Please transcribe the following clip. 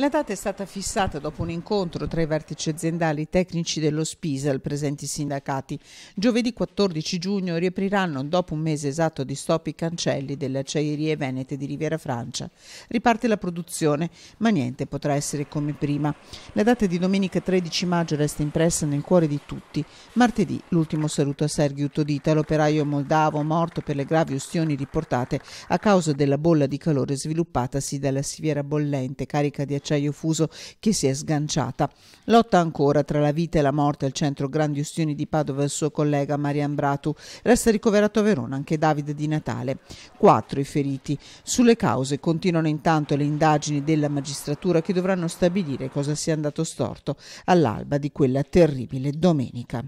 La data è stata fissata dopo un incontro tra i vertici aziendali tecnici dello SPISAL presenti sindacati. Giovedì 14 giugno riapriranno dopo un mese esatto di stop i cancelli delle acciaierie venete di Riviera Francia. Riparte la produzione, ma niente potrà essere come prima. La data di domenica 13 maggio resta impressa nel cuore di tutti. Martedì l'ultimo saluto a Sergio Todita, l'operaio moldavo morto per le gravi ustioni riportate a causa della bolla di calore sviluppatasi dalla siviera bollente carica di acciaio acciaio fuso che si è sganciata. Lotta ancora tra la vita e la morte al centro Grandi Ustioni di Padova e il suo collega Marian Bratu. Resta ricoverato a Verona anche Davide Di Natale. Quattro i feriti. Sulle cause continuano intanto le indagini della magistratura che dovranno stabilire cosa sia andato storto all'alba di quella terribile domenica.